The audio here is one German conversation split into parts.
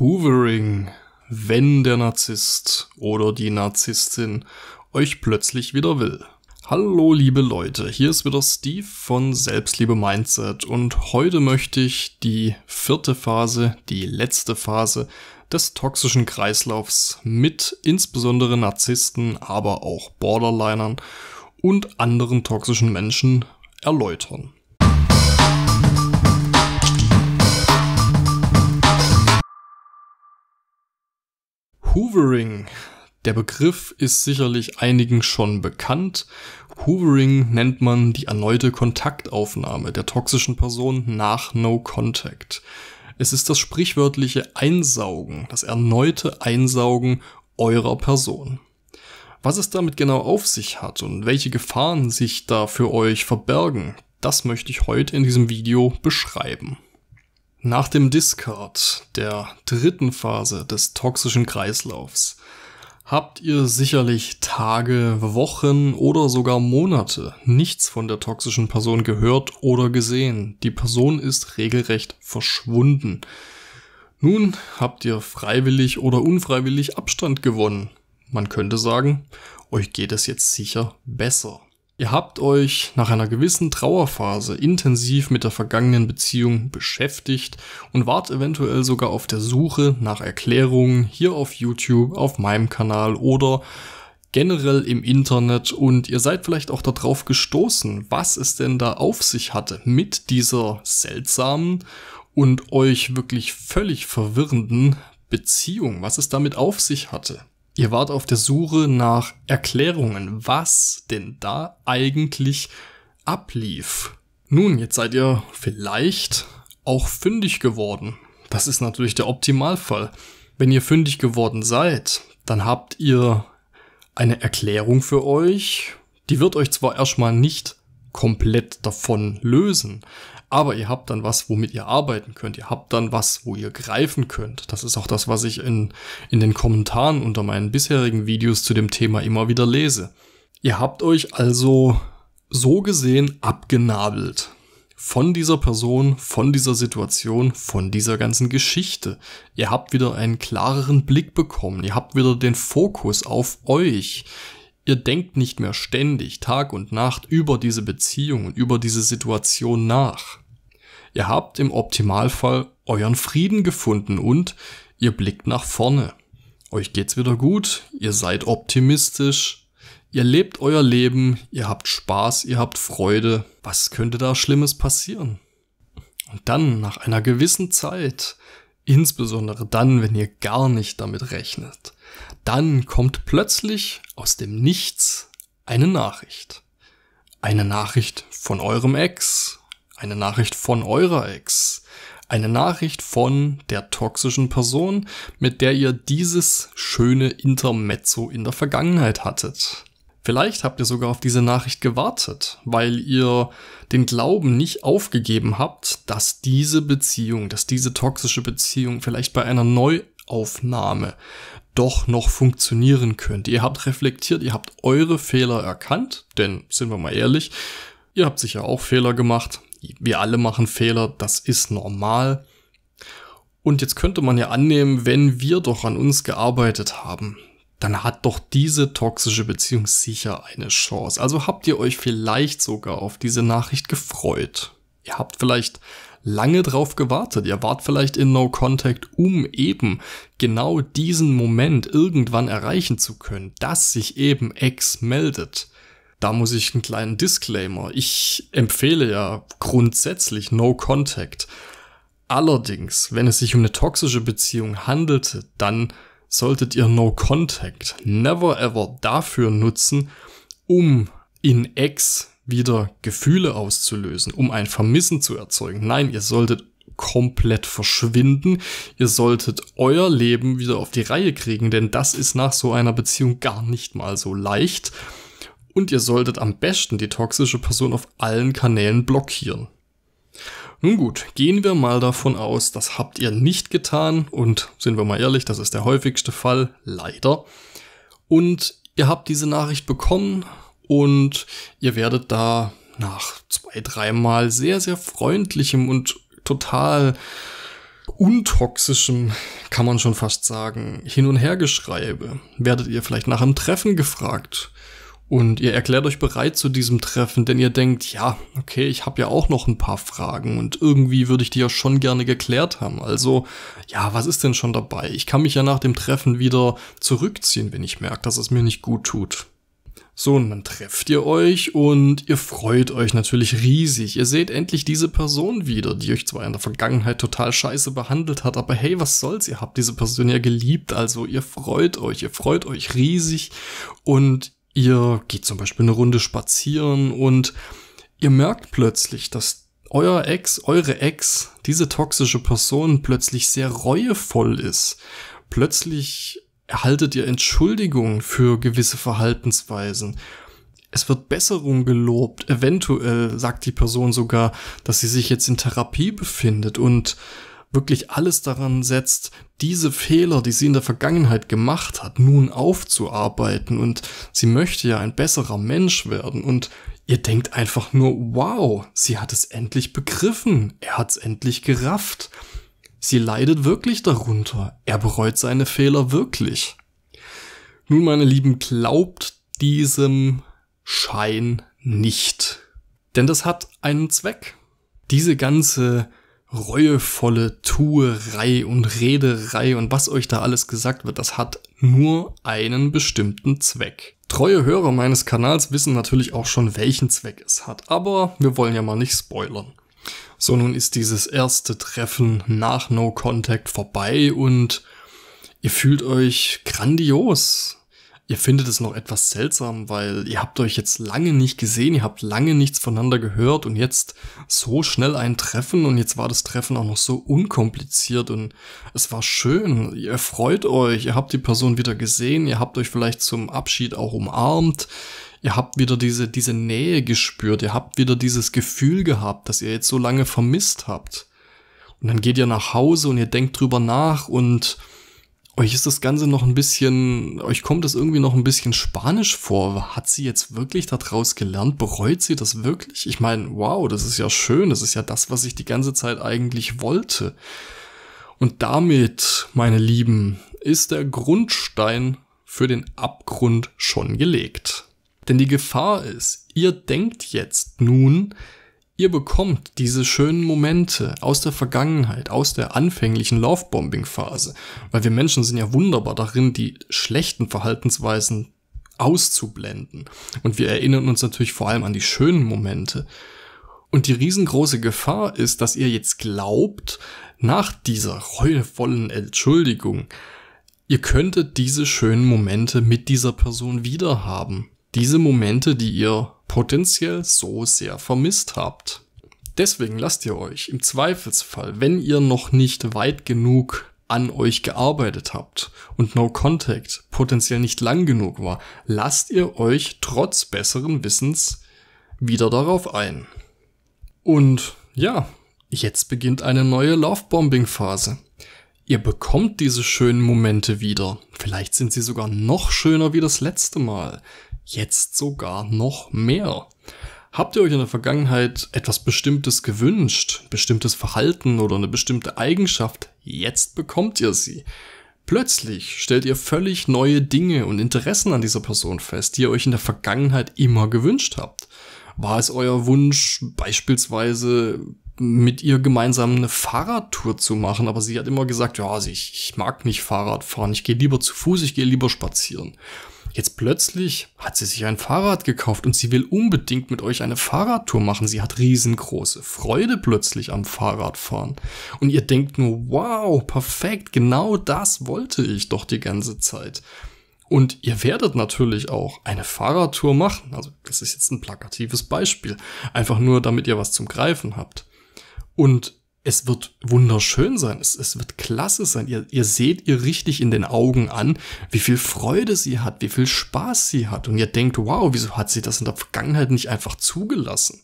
Hoovering, wenn der Narzisst oder die Narzisstin euch plötzlich wieder will. Hallo liebe Leute, hier ist wieder Steve von Selbstliebe Mindset und heute möchte ich die vierte Phase, die letzte Phase des toxischen Kreislaufs mit insbesondere Narzissten, aber auch Borderlinern und anderen toxischen Menschen erläutern. Hoovering. Der Begriff ist sicherlich einigen schon bekannt. Hoovering nennt man die erneute Kontaktaufnahme der toxischen Person nach No Contact. Es ist das sprichwörtliche Einsaugen, das erneute Einsaugen eurer Person. Was es damit genau auf sich hat und welche Gefahren sich da für euch verbergen, das möchte ich heute in diesem Video beschreiben. Nach dem Discard der dritten Phase des toxischen Kreislaufs habt ihr sicherlich Tage, Wochen oder sogar Monate nichts von der toxischen Person gehört oder gesehen. Die Person ist regelrecht verschwunden. Nun habt ihr freiwillig oder unfreiwillig Abstand gewonnen. Man könnte sagen, euch geht es jetzt sicher besser. Ihr habt euch nach einer gewissen Trauerphase intensiv mit der vergangenen Beziehung beschäftigt und wart eventuell sogar auf der Suche nach Erklärungen hier auf YouTube, auf meinem Kanal oder generell im Internet und ihr seid vielleicht auch darauf gestoßen, was es denn da auf sich hatte mit dieser seltsamen und euch wirklich völlig verwirrenden Beziehung, was es damit auf sich hatte. Ihr wart auf der Suche nach Erklärungen, was denn da eigentlich ablief. Nun, jetzt seid ihr vielleicht auch fündig geworden. Das ist natürlich der Optimalfall. Wenn ihr fündig geworden seid, dann habt ihr eine Erklärung für euch. Die wird euch zwar erstmal nicht komplett davon lösen, aber ihr habt dann was, womit ihr arbeiten könnt. Ihr habt dann was, wo ihr greifen könnt. Das ist auch das, was ich in, in den Kommentaren unter meinen bisherigen Videos zu dem Thema immer wieder lese. Ihr habt euch also so gesehen abgenabelt von dieser Person, von dieser Situation, von dieser ganzen Geschichte. Ihr habt wieder einen klareren Blick bekommen, ihr habt wieder den Fokus auf euch. Ihr denkt nicht mehr ständig Tag und Nacht über diese Beziehung und über diese Situation nach. Ihr habt im Optimalfall euren Frieden gefunden und ihr blickt nach vorne. Euch geht's wieder gut, ihr seid optimistisch, ihr lebt euer Leben, ihr habt Spaß, ihr habt Freude. Was könnte da Schlimmes passieren? Und dann, nach einer gewissen Zeit, insbesondere dann, wenn ihr gar nicht damit rechnet, dann kommt plötzlich aus dem Nichts eine Nachricht. Eine Nachricht von eurem Ex, eine Nachricht von eurer Ex, eine Nachricht von der toxischen Person, mit der ihr dieses schöne Intermezzo in der Vergangenheit hattet. Vielleicht habt ihr sogar auf diese Nachricht gewartet, weil ihr den Glauben nicht aufgegeben habt, dass diese Beziehung, dass diese toxische Beziehung vielleicht bei einer Neuaufnahme doch noch funktionieren könnte. Ihr habt reflektiert, ihr habt eure Fehler erkannt, denn sind wir mal ehrlich, ihr habt sicher auch Fehler gemacht, wir alle machen Fehler, das ist normal. Und jetzt könnte man ja annehmen, wenn wir doch an uns gearbeitet haben, dann hat doch diese toxische Beziehung sicher eine Chance. Also habt ihr euch vielleicht sogar auf diese Nachricht gefreut. Ihr habt vielleicht lange drauf gewartet. Ihr wart vielleicht in No Contact, um eben genau diesen Moment irgendwann erreichen zu können, dass sich eben Ex meldet da muss ich einen kleinen Disclaimer. Ich empfehle ja grundsätzlich No Contact. Allerdings, wenn es sich um eine toxische Beziehung handelte, dann solltet ihr No Contact never ever dafür nutzen, um in Ex wieder Gefühle auszulösen, um ein Vermissen zu erzeugen. Nein, ihr solltet komplett verschwinden. Ihr solltet euer Leben wieder auf die Reihe kriegen, denn das ist nach so einer Beziehung gar nicht mal so leicht und ihr solltet am besten die toxische Person auf allen Kanälen blockieren. Nun gut, gehen wir mal davon aus, das habt ihr nicht getan und sind wir mal ehrlich, das ist der häufigste Fall, leider. Und ihr habt diese Nachricht bekommen und ihr werdet da nach zwei, dreimal sehr, sehr freundlichem und total untoxischem, kann man schon fast sagen, Hin- und her Hergeschreibe. Werdet ihr vielleicht nach einem Treffen gefragt? Und ihr erklärt euch bereit zu diesem Treffen, denn ihr denkt, ja, okay, ich habe ja auch noch ein paar Fragen und irgendwie würde ich die ja schon gerne geklärt haben. Also, ja, was ist denn schon dabei? Ich kann mich ja nach dem Treffen wieder zurückziehen, wenn ich merke, dass es mir nicht gut tut. So, und dann trefft ihr euch und ihr freut euch natürlich riesig. Ihr seht endlich diese Person wieder, die euch zwar in der Vergangenheit total scheiße behandelt hat, aber hey, was soll's, ihr habt diese Person ja geliebt, also ihr freut euch, ihr freut euch riesig und Ihr geht zum Beispiel eine Runde spazieren und ihr merkt plötzlich, dass euer Ex, eure Ex, diese toxische Person plötzlich sehr reuevoll ist. Plötzlich erhaltet ihr Entschuldigungen für gewisse Verhaltensweisen. Es wird Besserung gelobt. Eventuell sagt die Person sogar, dass sie sich jetzt in Therapie befindet und wirklich alles daran setzt, diese Fehler, die sie in der Vergangenheit gemacht hat, nun aufzuarbeiten und sie möchte ja ein besserer Mensch werden und ihr denkt einfach nur, wow, sie hat es endlich begriffen, er hat es endlich gerafft. Sie leidet wirklich darunter, er bereut seine Fehler wirklich. Nun, meine Lieben, glaubt diesem Schein nicht. Denn das hat einen Zweck. Diese ganze reuevolle Tuerei und Rederei und was euch da alles gesagt wird, das hat nur einen bestimmten Zweck. Treue Hörer meines Kanals wissen natürlich auch schon, welchen Zweck es hat, aber wir wollen ja mal nicht spoilern. So, nun ist dieses erste Treffen nach No Contact vorbei und ihr fühlt euch grandios. Ihr findet es noch etwas seltsam, weil ihr habt euch jetzt lange nicht gesehen, ihr habt lange nichts voneinander gehört und jetzt so schnell ein Treffen und jetzt war das Treffen auch noch so unkompliziert und es war schön, ihr freut euch, ihr habt die Person wieder gesehen, ihr habt euch vielleicht zum Abschied auch umarmt, ihr habt wieder diese, diese Nähe gespürt, ihr habt wieder dieses Gefühl gehabt, dass ihr jetzt so lange vermisst habt. Und dann geht ihr nach Hause und ihr denkt drüber nach und euch ist das Ganze noch ein bisschen, euch kommt das irgendwie noch ein bisschen spanisch vor. Hat sie jetzt wirklich daraus gelernt? Bereut sie das wirklich? Ich meine, wow, das ist ja schön, das ist ja das, was ich die ganze Zeit eigentlich wollte. Und damit, meine Lieben, ist der Grundstein für den Abgrund schon gelegt. Denn die Gefahr ist, ihr denkt jetzt nun, Ihr bekommt diese schönen Momente aus der Vergangenheit, aus der anfänglichen Lovebombing-Phase. Weil wir Menschen sind ja wunderbar darin, die schlechten Verhaltensweisen auszublenden. Und wir erinnern uns natürlich vor allem an die schönen Momente. Und die riesengroße Gefahr ist, dass ihr jetzt glaubt, nach dieser reuevollen Entschuldigung, ihr könntet diese schönen Momente mit dieser Person wiederhaben. Diese Momente, die ihr potenziell so sehr vermisst habt. Deswegen lasst ihr euch im Zweifelsfall, wenn ihr noch nicht weit genug an euch gearbeitet habt und No Contact potenziell nicht lang genug war, lasst ihr euch trotz besseren Wissens wieder darauf ein. Und ja, jetzt beginnt eine neue Lovebombing-Phase. Ihr bekommt diese schönen Momente wieder. Vielleicht sind sie sogar noch schöner wie das letzte Mal jetzt sogar noch mehr. Habt ihr euch in der Vergangenheit etwas Bestimmtes gewünscht, bestimmtes Verhalten oder eine bestimmte Eigenschaft? Jetzt bekommt ihr sie. Plötzlich stellt ihr völlig neue Dinge und Interessen an dieser Person fest, die ihr euch in der Vergangenheit immer gewünscht habt. War es euer Wunsch, beispielsweise mit ihr gemeinsam eine Fahrradtour zu machen, aber sie hat immer gesagt, ja, also ich, ich mag nicht Fahrrad fahren, ich gehe lieber zu Fuß, ich gehe lieber spazieren. Jetzt plötzlich hat sie sich ein Fahrrad gekauft und sie will unbedingt mit euch eine Fahrradtour machen. Sie hat riesengroße Freude plötzlich am Fahrradfahren. Und ihr denkt nur, wow, perfekt, genau das wollte ich doch die ganze Zeit. Und ihr werdet natürlich auch eine Fahrradtour machen. Also das ist jetzt ein plakatives Beispiel. Einfach nur, damit ihr was zum Greifen habt. Und es wird wunderschön sein, es, es wird klasse sein. Ihr, ihr seht ihr richtig in den Augen an, wie viel Freude sie hat, wie viel Spaß sie hat. Und ihr denkt, wow, wieso hat sie das in der Vergangenheit nicht einfach zugelassen?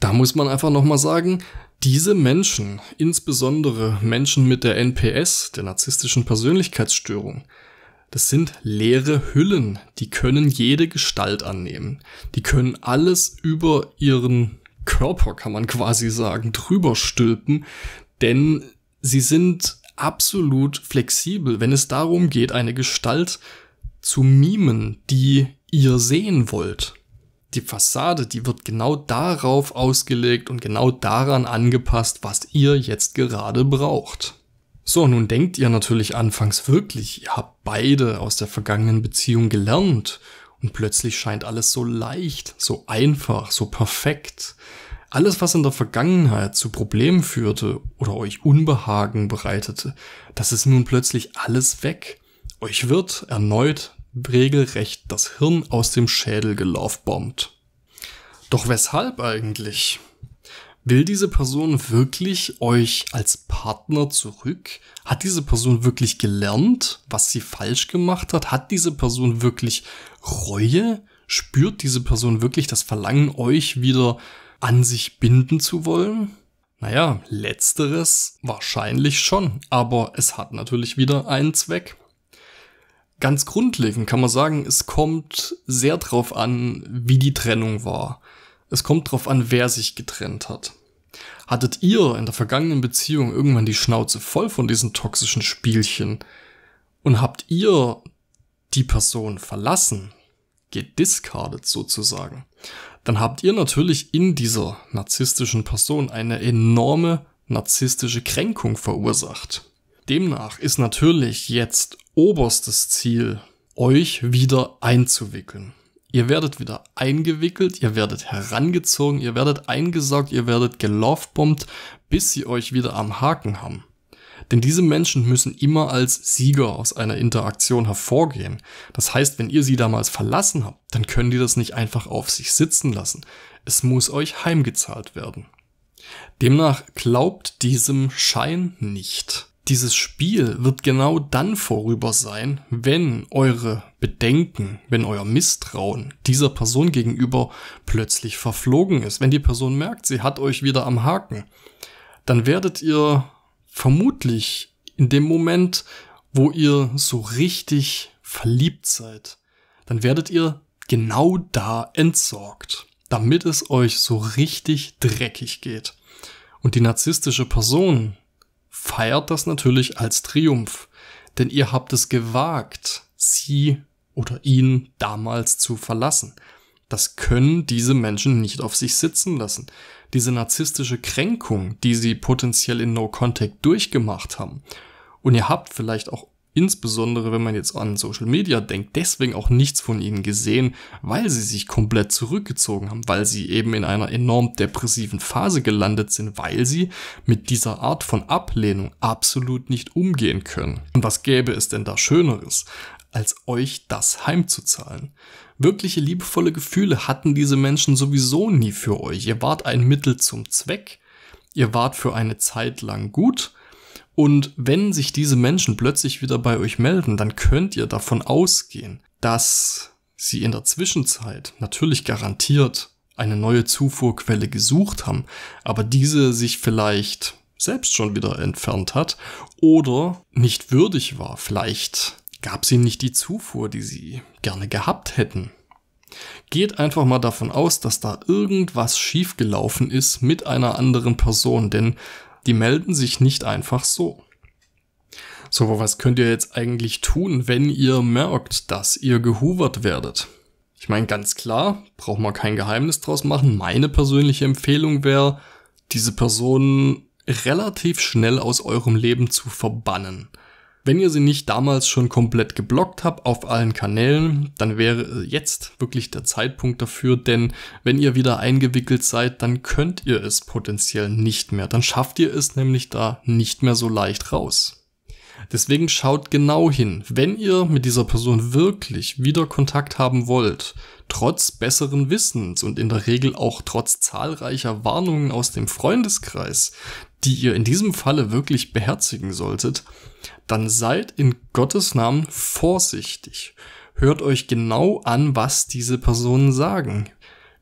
Da muss man einfach nochmal sagen, diese Menschen, insbesondere Menschen mit der NPS, der narzisstischen Persönlichkeitsstörung, das sind leere Hüllen, die können jede Gestalt annehmen. Die können alles über ihren Körper, kann man quasi sagen, drüber stülpen, denn sie sind absolut flexibel, wenn es darum geht, eine Gestalt zu mimen, die ihr sehen wollt. Die Fassade, die wird genau darauf ausgelegt und genau daran angepasst, was ihr jetzt gerade braucht. So, nun denkt ihr natürlich anfangs wirklich, ihr habt beide aus der vergangenen Beziehung gelernt und plötzlich scheint alles so leicht, so einfach, so perfekt. Alles, was in der Vergangenheit zu Problemen führte oder euch Unbehagen bereitete, das ist nun plötzlich alles weg. Euch wird erneut regelrecht das Hirn aus dem Schädel gelaufbombt. Doch weshalb eigentlich? Will diese Person wirklich euch als Partner zurück? Hat diese Person wirklich gelernt, was sie falsch gemacht hat? Hat diese Person wirklich Reue? Spürt diese Person wirklich das Verlangen, euch wieder an sich binden zu wollen? Naja, letzteres wahrscheinlich schon, aber es hat natürlich wieder einen Zweck. Ganz grundlegend kann man sagen, es kommt sehr drauf an, wie die Trennung war. Es kommt drauf an, wer sich getrennt hat. Hattet ihr in der vergangenen Beziehung irgendwann die Schnauze voll von diesen toxischen Spielchen? Und habt ihr die Person verlassen? Gediscardet sozusagen. Dann habt ihr natürlich in dieser narzisstischen Person eine enorme narzisstische Kränkung verursacht. Demnach ist natürlich jetzt oberstes Ziel, euch wieder einzuwickeln. Ihr werdet wieder eingewickelt, ihr werdet herangezogen, ihr werdet eingesaugt, ihr werdet gelaufbombt, bis sie euch wieder am Haken haben. Denn diese Menschen müssen immer als Sieger aus einer Interaktion hervorgehen. Das heißt, wenn ihr sie damals verlassen habt, dann können die das nicht einfach auf sich sitzen lassen. Es muss euch heimgezahlt werden. Demnach glaubt diesem Schein nicht dieses Spiel wird genau dann vorüber sein, wenn eure Bedenken, wenn euer Misstrauen dieser Person gegenüber plötzlich verflogen ist. Wenn die Person merkt, sie hat euch wieder am Haken, dann werdet ihr vermutlich in dem Moment, wo ihr so richtig verliebt seid, dann werdet ihr genau da entsorgt, damit es euch so richtig dreckig geht. Und die narzisstische Person, feiert das natürlich als Triumph, denn ihr habt es gewagt, sie oder ihn damals zu verlassen. Das können diese Menschen nicht auf sich sitzen lassen. Diese narzisstische Kränkung, die sie potenziell in No Contact durchgemacht haben. Und ihr habt vielleicht auch insbesondere wenn man jetzt an Social Media denkt, deswegen auch nichts von ihnen gesehen, weil sie sich komplett zurückgezogen haben, weil sie eben in einer enorm depressiven Phase gelandet sind, weil sie mit dieser Art von Ablehnung absolut nicht umgehen können. Und was gäbe es denn da Schöneres, als euch das heimzuzahlen? Wirkliche liebevolle Gefühle hatten diese Menschen sowieso nie für euch. Ihr wart ein Mittel zum Zweck. Ihr wart für eine Zeit lang gut und wenn sich diese Menschen plötzlich wieder bei euch melden, dann könnt ihr davon ausgehen, dass sie in der Zwischenzeit natürlich garantiert eine neue Zufuhrquelle gesucht haben, aber diese sich vielleicht selbst schon wieder entfernt hat oder nicht würdig war. Vielleicht gab sie nicht die Zufuhr, die sie gerne gehabt hätten. Geht einfach mal davon aus, dass da irgendwas schiefgelaufen ist mit einer anderen Person, denn die melden sich nicht einfach so. So, aber was könnt ihr jetzt eigentlich tun, wenn ihr merkt, dass ihr gehovert werdet? Ich meine, ganz klar, braucht man kein Geheimnis draus machen. Meine persönliche Empfehlung wäre, diese Person relativ schnell aus eurem Leben zu verbannen. Wenn ihr sie nicht damals schon komplett geblockt habt auf allen Kanälen, dann wäre äh, jetzt wirklich der Zeitpunkt dafür, denn wenn ihr wieder eingewickelt seid, dann könnt ihr es potenziell nicht mehr. Dann schafft ihr es nämlich da nicht mehr so leicht raus. Deswegen schaut genau hin. Wenn ihr mit dieser Person wirklich wieder Kontakt haben wollt, trotz besseren Wissens und in der Regel auch trotz zahlreicher Warnungen aus dem Freundeskreis, die ihr in diesem Falle wirklich beherzigen solltet, dann seid in Gottes Namen vorsichtig. Hört euch genau an, was diese Personen sagen.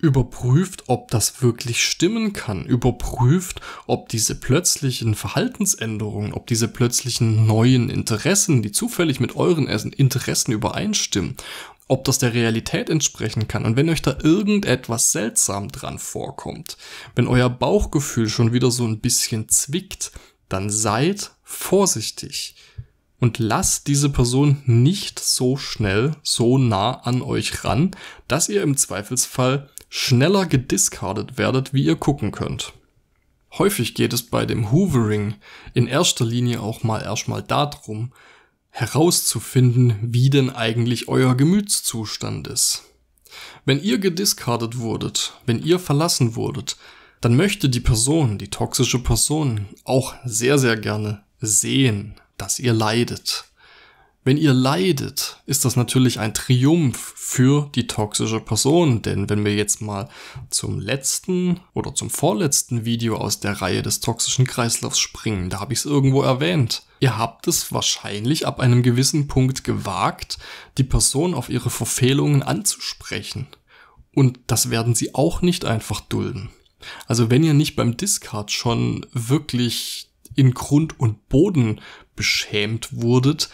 Überprüft, ob das wirklich stimmen kann. Überprüft, ob diese plötzlichen Verhaltensänderungen, ob diese plötzlichen neuen Interessen, die zufällig mit euren Interessen übereinstimmen, ob das der Realität entsprechen kann. Und wenn euch da irgendetwas seltsam dran vorkommt, wenn euer Bauchgefühl schon wieder so ein bisschen zwickt, dann seid vorsichtig und lasst diese Person nicht so schnell, so nah an euch ran, dass ihr im Zweifelsfall schneller gediscardet werdet, wie ihr gucken könnt. Häufig geht es bei dem Hoovering in erster Linie auch mal erstmal darum, herauszufinden, wie denn eigentlich euer Gemütszustand ist. Wenn ihr gediscardet wurdet, wenn ihr verlassen wurdet, dann möchte die Person, die toxische Person, auch sehr, sehr gerne sehen, dass ihr leidet. Wenn ihr leidet, ist das natürlich ein Triumph für die toxische Person, denn wenn wir jetzt mal zum letzten oder zum vorletzten Video aus der Reihe des toxischen Kreislaufs springen, da habe ich es irgendwo erwähnt. Ihr habt es wahrscheinlich ab einem gewissen Punkt gewagt, die Person auf ihre Verfehlungen anzusprechen. Und das werden sie auch nicht einfach dulden. Also wenn ihr nicht beim Discard schon wirklich in Grund und Boden beschämt wurdet,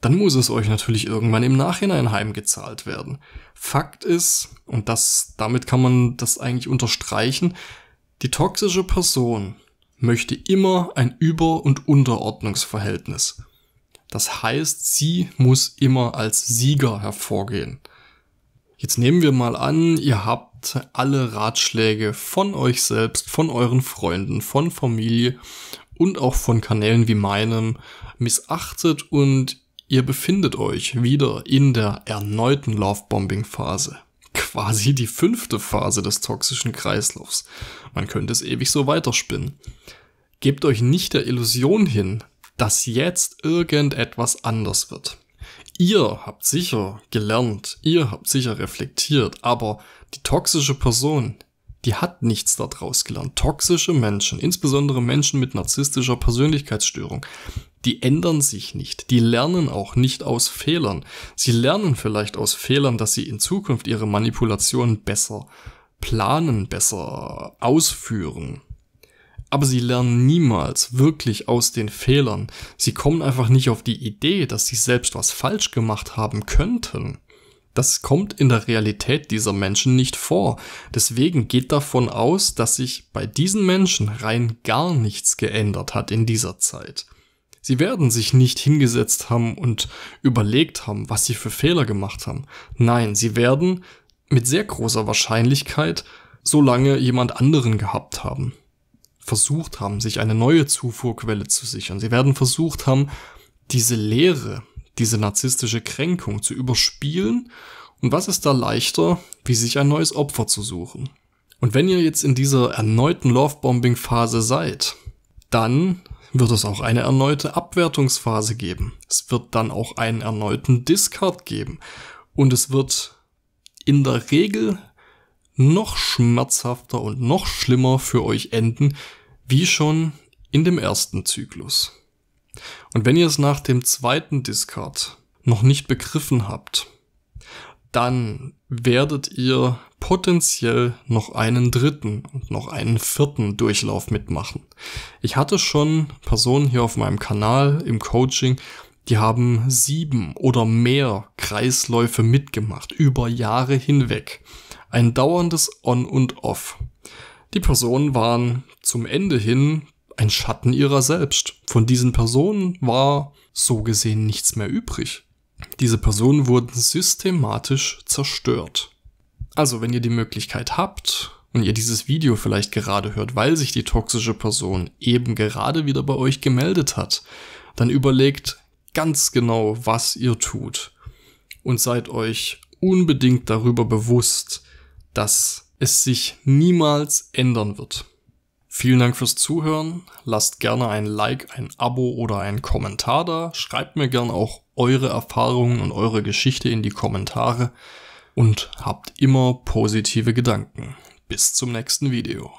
dann muss es euch natürlich irgendwann im Nachhinein heimgezahlt werden. Fakt ist, und das, damit kann man das eigentlich unterstreichen, die toxische Person möchte immer ein Über- und Unterordnungsverhältnis. Das heißt, sie muss immer als Sieger hervorgehen. Jetzt nehmen wir mal an, ihr habt alle Ratschläge von euch selbst, von euren Freunden, von Familie und auch von Kanälen wie meinem missachtet und ihr befindet euch wieder in der erneuten Lovebombing-Phase. Quasi die fünfte Phase des toxischen Kreislaufs. Man könnte es ewig so weiterspinnen. Gebt euch nicht der Illusion hin, dass jetzt irgendetwas anders wird. Ihr habt sicher gelernt, ihr habt sicher reflektiert, aber die toxische Person, die hat nichts daraus gelernt. Toxische Menschen, insbesondere Menschen mit narzisstischer Persönlichkeitsstörung, die ändern sich nicht. Die lernen auch nicht aus Fehlern. Sie lernen vielleicht aus Fehlern, dass sie in Zukunft ihre Manipulationen besser planen, besser ausführen. Aber sie lernen niemals wirklich aus den Fehlern. Sie kommen einfach nicht auf die Idee, dass sie selbst was falsch gemacht haben könnten. Das kommt in der Realität dieser Menschen nicht vor. Deswegen geht davon aus, dass sich bei diesen Menschen rein gar nichts geändert hat in dieser Zeit. Sie werden sich nicht hingesetzt haben und überlegt haben, was sie für Fehler gemacht haben. Nein, sie werden mit sehr großer Wahrscheinlichkeit so lange jemand anderen gehabt haben. Versucht haben, sich eine neue Zufuhrquelle zu sichern. Sie werden versucht haben, diese Lehre, diese narzisstische Kränkung zu überspielen und was ist da leichter, wie sich ein neues Opfer zu suchen. Und wenn ihr jetzt in dieser erneuten Lovebombing-Phase seid, dann wird es auch eine erneute Abwertungsphase geben. Es wird dann auch einen erneuten Discard geben. Und es wird in der Regel noch schmerzhafter und noch schlimmer für euch enden, wie schon in dem ersten Zyklus. Und wenn ihr es nach dem zweiten Discard noch nicht begriffen habt, dann werdet ihr potenziell noch einen dritten und noch einen vierten Durchlauf mitmachen. Ich hatte schon Personen hier auf meinem Kanal im Coaching, die haben sieben oder mehr Kreisläufe mitgemacht, über Jahre hinweg. Ein dauerndes On und Off. Die Personen waren zum Ende hin ein Schatten ihrer selbst. Von diesen Personen war so gesehen nichts mehr übrig. Diese Personen wurden systematisch zerstört. Also, wenn ihr die Möglichkeit habt und ihr dieses Video vielleicht gerade hört, weil sich die toxische Person eben gerade wieder bei euch gemeldet hat, dann überlegt ganz genau, was ihr tut und seid euch unbedingt darüber bewusst, dass es sich niemals ändern wird. Vielen Dank fürs Zuhören. Lasst gerne ein Like, ein Abo oder einen Kommentar da. Schreibt mir gerne auch eure Erfahrungen und eure Geschichte in die Kommentare und habt immer positive Gedanken. Bis zum nächsten Video.